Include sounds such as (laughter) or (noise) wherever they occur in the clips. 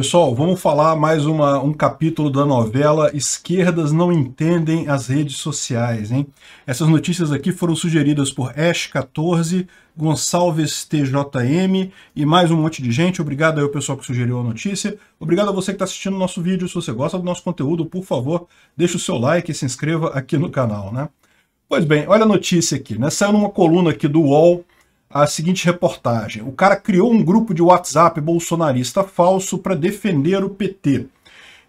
Pessoal, vamos falar mais uma, um capítulo da novela Esquerdas não entendem as redes sociais, hein? Essas notícias aqui foram sugeridas por Ash14, Gonçalves TJM e mais um monte de gente. Obrigado aí ao pessoal que sugeriu a notícia. Obrigado a você que está assistindo o nosso vídeo. Se você gosta do nosso conteúdo, por favor, deixe o seu like e se inscreva aqui no canal, né? Pois bem, olha a notícia aqui, né? Saiu numa coluna aqui do UOL a seguinte reportagem. O cara criou um grupo de WhatsApp bolsonarista falso para defender o PT.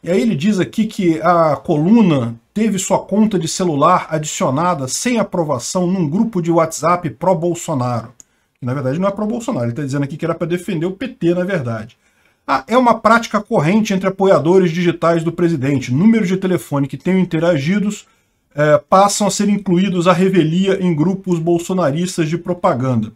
E aí ele diz aqui que a coluna teve sua conta de celular adicionada sem aprovação num grupo de WhatsApp pró-Bolsonaro. Na verdade não é pró-Bolsonaro, ele está dizendo aqui que era para defender o PT, na verdade. Ah, é uma prática corrente entre apoiadores digitais do presidente. Números de telefone que tenham interagidos é, passam a ser incluídos à revelia em grupos bolsonaristas de propaganda.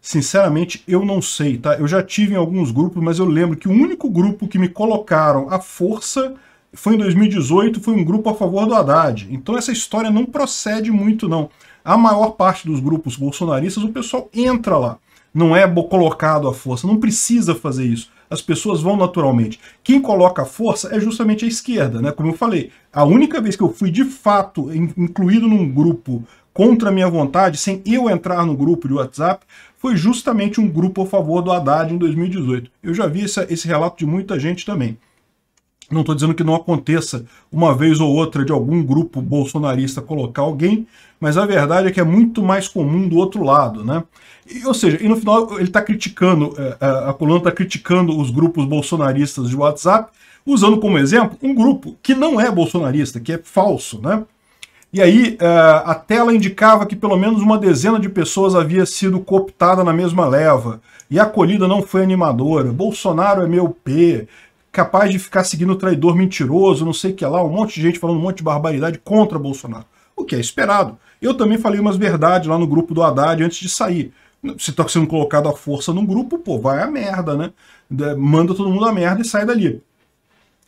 Sinceramente, eu não sei, tá? Eu já tive em alguns grupos, mas eu lembro que o único grupo que me colocaram à força foi em 2018, foi um grupo a favor do Haddad. Então essa história não procede muito, não. A maior parte dos grupos bolsonaristas, o pessoal entra lá. Não é colocado à força, não precisa fazer isso as pessoas vão naturalmente. Quem coloca força é justamente a esquerda, né? Como eu falei, a única vez que eu fui de fato incluído num grupo contra a minha vontade, sem eu entrar no grupo de WhatsApp, foi justamente um grupo a favor do Haddad em 2018. Eu já vi esse relato de muita gente também. Não estou dizendo que não aconteça uma vez ou outra de algum grupo bolsonarista colocar alguém, mas a verdade é que é muito mais comum do outro lado, né? E, ou seja, e no final ele está criticando, é, é, a coluna está criticando os grupos bolsonaristas de WhatsApp, usando como exemplo um grupo que não é bolsonarista, que é falso, né? E aí é, a tela indicava que pelo menos uma dezena de pessoas havia sido cooptada na mesma leva. E a acolhida não foi animadora. Bolsonaro é meu P, capaz de ficar seguindo o traidor mentiroso, não sei o que lá, um monte de gente falando um monte de barbaridade contra Bolsonaro. O que é esperado. Eu também falei umas verdades lá no grupo do Haddad antes de sair. Se está sendo colocado à força num grupo, pô, vai a merda, né? Manda todo mundo a merda e sai dali.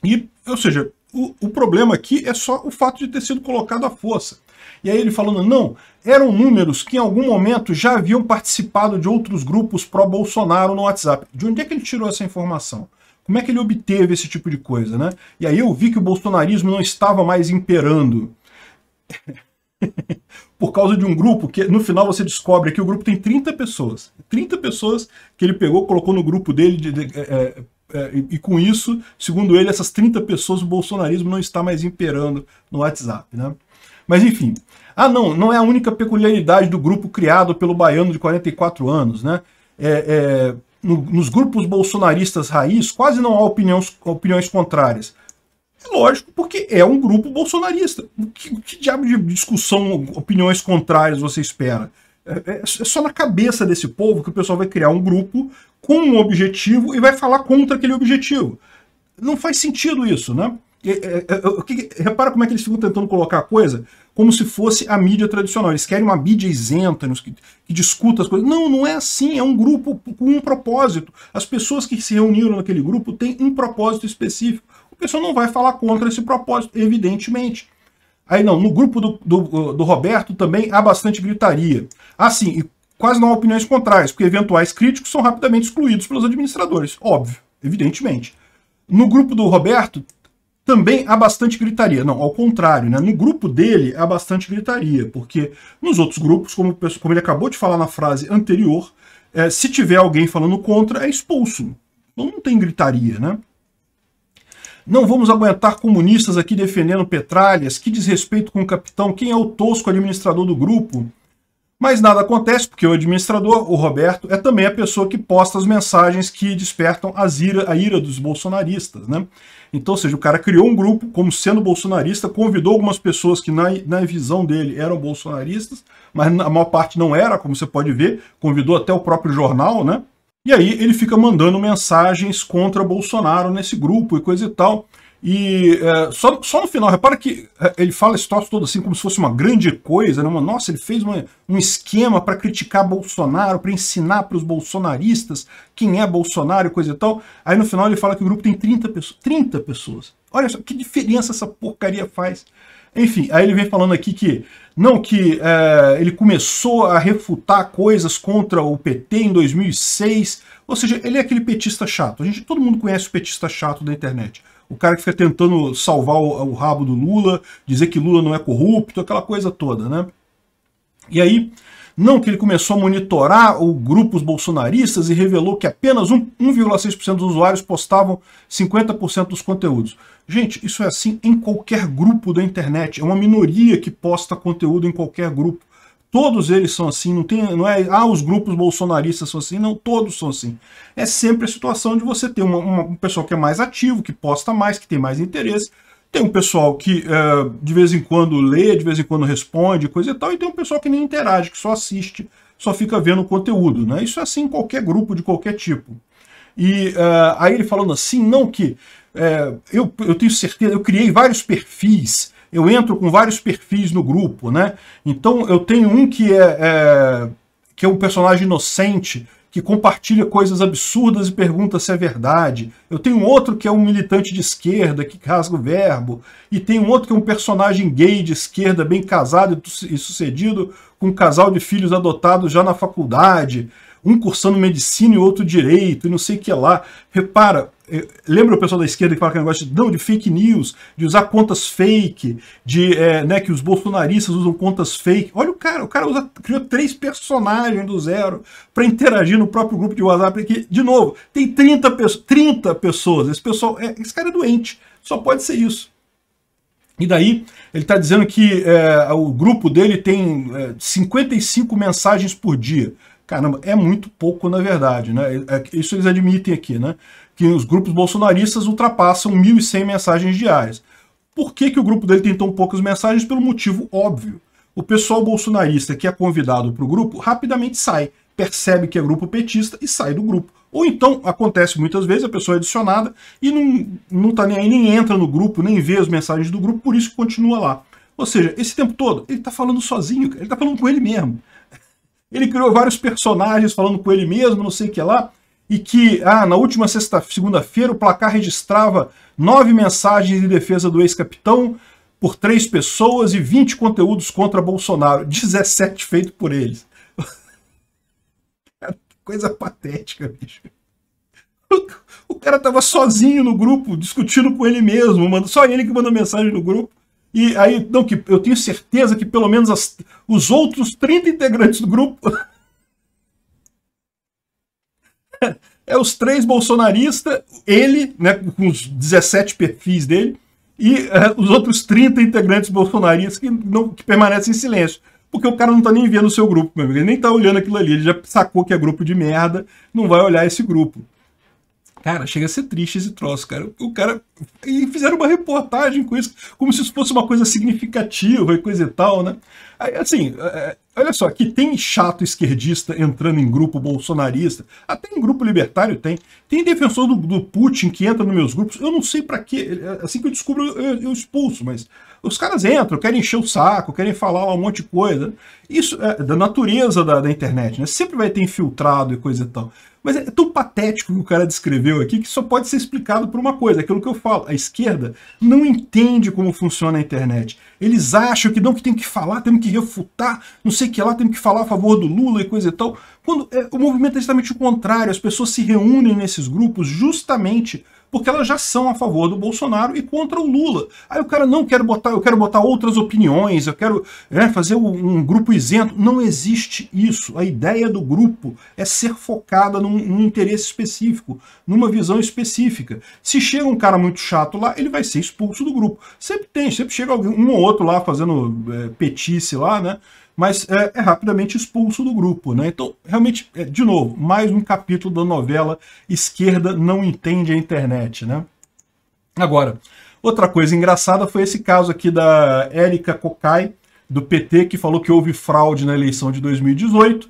E, ou seja, o, o problema aqui é só o fato de ter sido colocado à força. E aí ele falando, não, eram números que em algum momento já haviam participado de outros grupos pró-Bolsonaro no WhatsApp. De onde é que ele tirou essa informação? Como é que ele obteve esse tipo de coisa, né? E aí eu vi que o bolsonarismo não estava mais imperando. (laughs) por causa de um grupo que no final você descobre que o grupo tem 30 pessoas. 30 pessoas que ele pegou, colocou no grupo dele de, de, de, é, é, é, e, e com isso, segundo ele, essas 30 pessoas, o bolsonarismo não está mais imperando no WhatsApp. Né? Mas enfim. Ah não, não é a única peculiaridade do grupo criado pelo baiano de 44 anos. Né? É, é no, nos grupos bolsonaristas raiz, quase não há opiniões, opiniões contrárias. É lógico, porque é um grupo bolsonarista. Que, que diabo de discussão, opiniões contrárias você espera? É, é, é só na cabeça desse povo que o pessoal vai criar um grupo com um objetivo e vai falar contra aquele objetivo. Não faz sentido isso, né? É, é, é, repara como é que eles ficam tentando colocar a coisa como se fosse a mídia tradicional. Eles querem uma mídia isenta, que, que discuta as coisas. Não, não é assim. É um grupo com um propósito. As pessoas que se reuniram naquele grupo têm um propósito específico. O pessoal não vai falar contra esse propósito, evidentemente. Aí não, no grupo do, do, do Roberto também há bastante gritaria. Assim, e quase não há opiniões contrárias, porque eventuais críticos são rapidamente excluídos pelos administradores. Óbvio, evidentemente. No grupo do Roberto também há bastante gritaria. Não, ao contrário, né? no grupo dele há bastante gritaria, porque nos outros grupos, como, como ele acabou de falar na frase anterior, é, se tiver alguém falando contra, é expulso. Então não tem gritaria, né? Não vamos aguentar comunistas aqui defendendo petralhas, que desrespeito com o capitão, quem é o tosco administrador do grupo? Mas nada acontece, porque o administrador, o Roberto, é também a pessoa que posta as mensagens que despertam as ira, a ira dos bolsonaristas, né? Então, ou seja, o cara criou um grupo como sendo bolsonarista, convidou algumas pessoas que na, na visão dele eram bolsonaristas, mas a maior parte não era, como você pode ver, convidou até o próprio jornal, né? E aí ele fica mandando mensagens contra Bolsonaro nesse grupo e coisa e tal. E é, só, só no final, repara que é, ele fala esse troço todo assim como se fosse uma grande coisa, né? Uma, nossa, ele fez uma, um esquema para criticar Bolsonaro, para ensinar para os bolsonaristas quem é Bolsonaro e coisa e tal. Aí no final ele fala que o grupo tem 30 pessoas. 30 pessoas. Olha só que diferença essa porcaria faz. Enfim, aí ele vem falando aqui que não que é, ele começou a refutar coisas contra o PT em 2006, ou seja, ele é aquele petista chato. A gente, todo mundo conhece o petista chato da internet o cara que fica tentando salvar o, o rabo do Lula, dizer que Lula não é corrupto, aquela coisa toda, né? E aí, não que ele começou a monitorar os grupos bolsonaristas e revelou que apenas 1,6% dos usuários postavam 50% dos conteúdos. Gente, isso é assim em qualquer grupo da internet. É uma minoria que posta conteúdo em qualquer grupo. Todos eles são assim, não tem, não é, ah, os grupos bolsonaristas são assim, não, todos são assim. É sempre a situação de você ter uma, uma, um pessoal que é mais ativo, que posta mais, que tem mais interesse, tem um pessoal que eh, de vez em quando lê, de vez em quando responde, coisa e tal, e tem um pessoal que nem interage, que só assiste, só fica vendo o conteúdo, né? Isso é assim em qualquer grupo de qualquer tipo. E uh, aí ele falando assim, não que é, eu, eu tenho certeza, eu criei vários perfis eu entro com vários perfis no grupo, né? Então eu tenho um que é, é que é um personagem inocente, que compartilha coisas absurdas e pergunta se é verdade. Eu tenho outro que é um militante de esquerda, que rasga o verbo. E tem um outro que é um personagem gay de esquerda, bem casado e sucedido, com um casal de filhos adotados já na faculdade um cursando medicina e outro direito, e não sei o que lá. Repara, eh, lembra o pessoal da esquerda que fala que negócio de, não, de fake news, de usar contas fake, de é, né, que os bolsonaristas usam contas fake. Olha o cara, o cara usa, criou três personagens do zero para interagir no próprio grupo de WhatsApp. Que, de novo, tem 30, pe 30 pessoas. Esse, pessoal, é, esse cara é doente, só pode ser isso. E daí, ele está dizendo que é, o grupo dele tem 55 mensagens por dia. Caramba, é muito pouco, na verdade. Né? É, é isso eles admitem aqui, né? que os grupos bolsonaristas ultrapassam 1.100 mensagens diárias. Por que, que o grupo dele tem tão poucas mensagens? Pelo motivo óbvio. O pessoal bolsonarista que é convidado para o grupo rapidamente sai, percebe que é grupo petista e sai do grupo. Ou então, acontece muitas vezes, a pessoa é adicionada e não, não tá nem aí, nem entra no grupo, nem vê as mensagens do grupo, por isso continua lá. Ou seja, esse tempo todo, ele está falando sozinho, ele está falando com ele mesmo. Ele criou vários personagens falando com ele mesmo, não sei o que lá, e que ah, na última segunda-feira o placar registrava nove mensagens de defesa do ex-capitão por três pessoas e 20 conteúdos contra Bolsonaro, 17 feitos por eles. (laughs) Coisa patética, bicho. O cara tava sozinho no grupo, discutindo com ele mesmo, mano. só ele que mandou mensagem no grupo. E aí, não, que eu tenho certeza que pelo menos as, os outros 30 integrantes do grupo. (laughs) é os três bolsonaristas, ele, né, com os 17 perfis dele, e é, os outros 30 integrantes bolsonaristas que, não, que permanecem em silêncio. Porque o cara não tá nem vendo o seu grupo, meu amigo. Ele nem tá olhando aquilo ali. Ele já sacou que é grupo de merda, não vai olhar esse grupo. Cara, chega a ser triste esse troço, cara. O cara. E fizeram uma reportagem com isso, como se isso fosse uma coisa significativa e coisa e tal, né? É, é, assim, é, olha só, que tem chato esquerdista entrando em grupo bolsonarista, até em grupo libertário tem. Tem defensor do, do Putin que entra nos meus grupos, eu não sei para quê. Assim que eu descubro, eu, eu, expulso, mas os caras entram, querem encher o saco, querem falar lá um monte de coisa. Isso é da natureza da, da internet, né? Sempre vai ter infiltrado e coisa e tal. Mas é tão patético que o cara descreveu aqui que só pode ser explicado por uma coisa, aquilo que eu falo. A esquerda não entende como funciona a internet. Eles acham que não, que tem que falar, tem que refutar, não sei o que lá, tem que falar a favor do Lula e coisa e tal. Quando é, o movimento é justamente o contrário, as pessoas se reúnem nesses grupos justamente porque elas já são a favor do Bolsonaro e contra o Lula. Aí o cara não quer botar, eu quero botar outras opiniões, eu quero é, fazer um grupo isento. Não existe isso. A ideia do grupo é ser focada num, num, interesse específico, numa visão específica. Se chega um cara muito chato lá, ele vai ser expulso do grupo. Sempre tem, sempre chega alguém, um ou outro lá fazendo é, petice lá, né? mas é, é, rapidamente expulso do grupo. Né? Então, realmente, é, de novo, mais um capítulo da novela Esquerda não entende a internet. Né? Agora, outra coisa engraçada foi esse caso aqui da Érica Kokai do PT, que falou que houve fraude na eleição de 2018.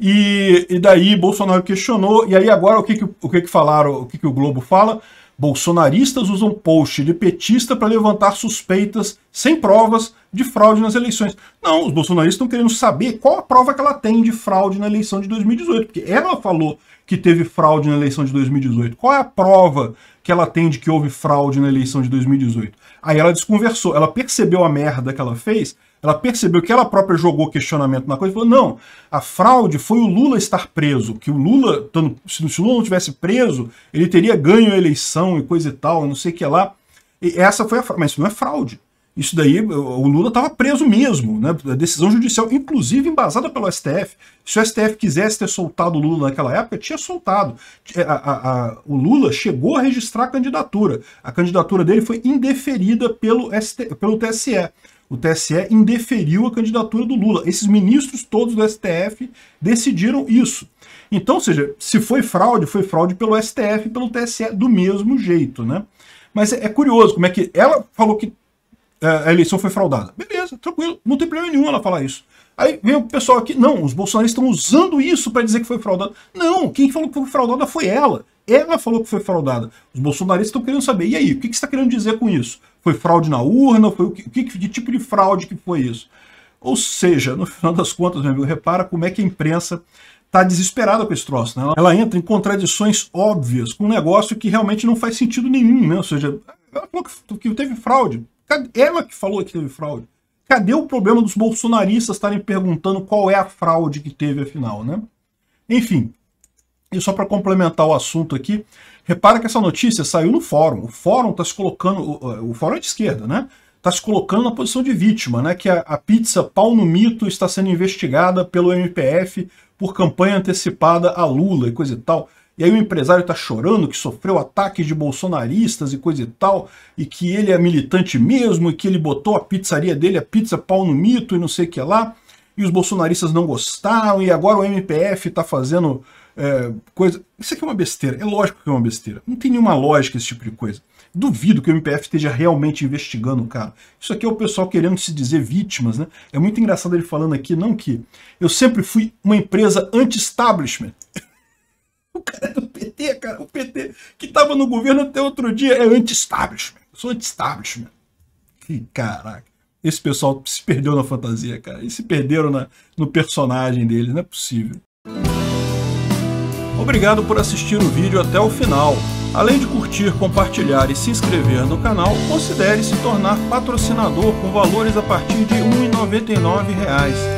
E, e daí Bolsonaro questionou, e aí agora o que, que, o que, que falaram, o que, que o Globo fala? Bolsonaristas usam post de petista para levantar suspeitas sem provas de fraude nas eleições. Não, os bolsonaristas estão querendo saber qual a prova que ela tem de fraude na eleição de 2018, porque ela falou que teve fraude na eleição de 2018? Qual é a prova que ela tem de que houve fraude na eleição de 2018? Aí ela desconversou, ela percebeu a merda que ela fez, ela percebeu que ela própria jogou questionamento na coisa e falou: não, a fraude foi o Lula estar preso, que o Lula, se o Lula não tivesse preso, ele teria ganho a eleição e coisa e tal, não sei o que lá. E essa foi a fraude. Mas isso não é fraude. Isso daí, o Lula estava preso mesmo, né? A decisão judicial, inclusive embasada pelo STF. Se o STF quisesse ter soltado o Lula naquela época, tinha soltado. É, a, a, a, o Lula chegou a registrar a candidatura. A candidatura dele foi indeferida pelo, ST, pelo TSE. O TSE indeferiu a candidatura do Lula. Esses ministros todos do STF decidiram isso. Então, ou seja, se foi fraude, foi fraude pelo STF e pelo TSE do mesmo jeito, né? Mas é, é, curioso como é que ela falou que é, a eleição foi fraudada. Beleza, tranquilo, não tem problema nenhum ela falar isso. Aí vem o pessoal aqui, não, os bolsonaristas estão usando isso para dizer que foi fraudada. Não, quem falou que foi fraudada foi ela. Ela falou que foi fraudada. Os bolsonaristas estão querendo saber, e aí, o que, que você está querendo dizer com isso? Foi fraude na urna? Foi o que, que, de tipo de fraude que foi isso? Ou seja, no final das contas, meu amigo, repara como é que a imprensa está desesperada com esse troço. Né? Ela, ela entra em contradições óbvias com um negócio que realmente não faz sentido nenhum. Né? Ou seja, ela falou que, que teve fraude. Ela que falou que teve fraude. Cadê o problema dos bolsonaristas estarem perguntando qual é a fraude que teve afinal, né? Enfim, e só para complementar o assunto aqui, repara que essa notícia saiu no fórum. O fórum está se colocando, o, o, fórum é de esquerda, né? Está se colocando na posição de vítima, né? Que a, a, pizza pau no mito está sendo investigada pelo MPF por campanha antecipada a Lula e coisa e tal e aí o empresário está chorando que sofreu ataques de bolsonaristas e coisa e tal, e que ele é militante mesmo, e que ele botou a pizzaria dele, a pizza pau no mito e não sei o que lá, e os bolsonaristas não gostaram, e agora o MPF está fazendo é, coisa... Isso aqui é uma besteira, é lógico que é uma besteira, não tem nenhuma lógica esse tipo de coisa. Duvido que o MPF esteja realmente investigando o cara. Isso aqui é o pessoal querendo se dizer vítimas, né? É muito engraçado ele falando aqui, não que eu sempre fui uma empresa anti-establishment. O cara é do PT, cara. O PT que estava no governo até outro dia é anti-establishment. Sou anti-establishment. Que caraca. Esse pessoal se perdeu na fantasia, cara. E se perderam na, no personagem dele, Não é possível. Obrigado por assistir o vídeo até o final. Além de curtir, compartilhar e se inscrever no canal, considere se tornar patrocinador com valores a partir de R$ 1,99